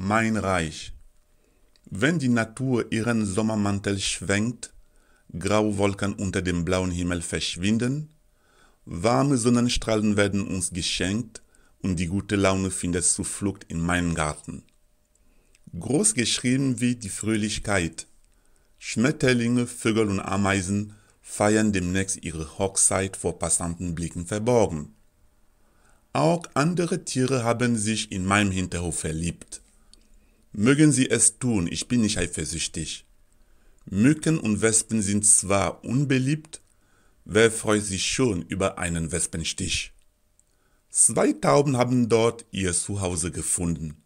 mein Reich. Wenn die Natur ihren Sommermantel schwenkt, Grauwolken unter dem blauen Himmel verschwinden, warme Sonnenstrahlen werden uns geschenkt und die gute Laune findet Zuflucht in meinem Garten. Groß geschrieben wird die Fröhlichkeit. Schmetterlinge, Vögel und Ameisen feiern demnächst ihre Hochzeit vor passanten Blicken verborgen. Auch andere Tiere haben sich in meinem Hinterhof verliebt. Mögen sie es tun, ich bin nicht eifersüchtig. Mücken und Wespen sind zwar unbeliebt, wer freut sich schon über einen Wespenstich? Zwei Tauben haben dort ihr Zuhause gefunden.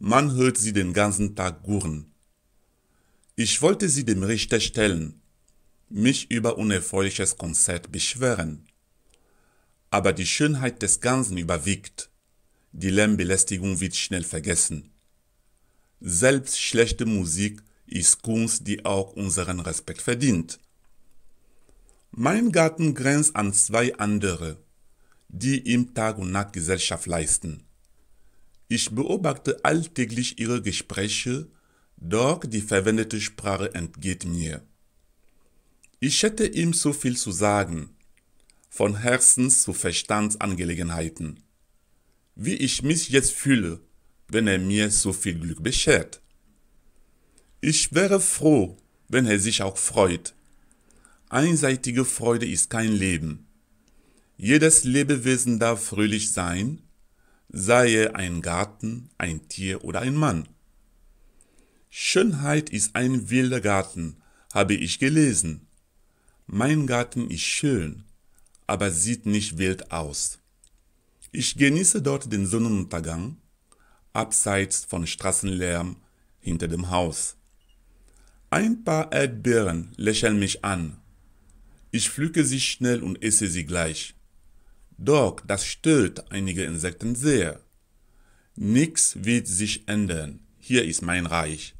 Man hört sie den ganzen Tag gurren. Ich wollte sie dem Richter stellen, mich über unerfreuliches Konzert beschweren. Aber die Schönheit des Ganzen überwiegt. Die Lärmbelästigung wird schnell vergessen. Selbst schlechte Musik ist Kunst, die auch unseren Respekt verdient. Mein Garten grenzt an zwei andere, die ihm Tag und Nacht Gesellschaft leisten. Ich beobachte alltäglich ihre Gespräche, doch die verwendete Sprache entgeht mir. Ich hätte ihm so viel zu sagen, von Herzens zu Verstandsangelegenheiten. Wie ich mich jetzt fühle, wenn er mir so viel Glück beschert. Ich wäre froh, wenn er sich auch freut. Einseitige Freude ist kein Leben. Jedes Lebewesen darf fröhlich sein, sei er ein Garten, ein Tier oder ein Mann. Schönheit ist ein wilder Garten, habe ich gelesen. Mein Garten ist schön, aber sieht nicht wild aus. Ich genieße dort den Sonnenuntergang, abseits von Straßenlärm hinter dem Haus. Ein paar Erdbeeren lächeln mich an. Ich pflücke sie schnell und esse sie gleich. Doch das stört einige Insekten sehr. Nichts wird sich ändern. Hier ist mein Reich.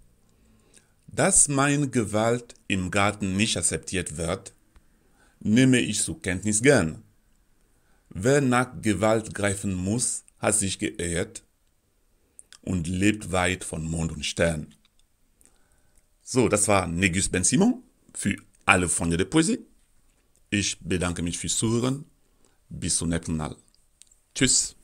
Dass meine Gewalt im Garten nicht akzeptiert wird, nehme ich zur Kenntnis gern. Wer nach Gewalt greifen muss, hat sich geirrt und lebt weit von Mond und Stern. So, das war Negus Ben Simon für alle Freunde der Poesie. Ich bedanke mich fürs Zuhören. Bis zum nächsten Mal. Tschüss.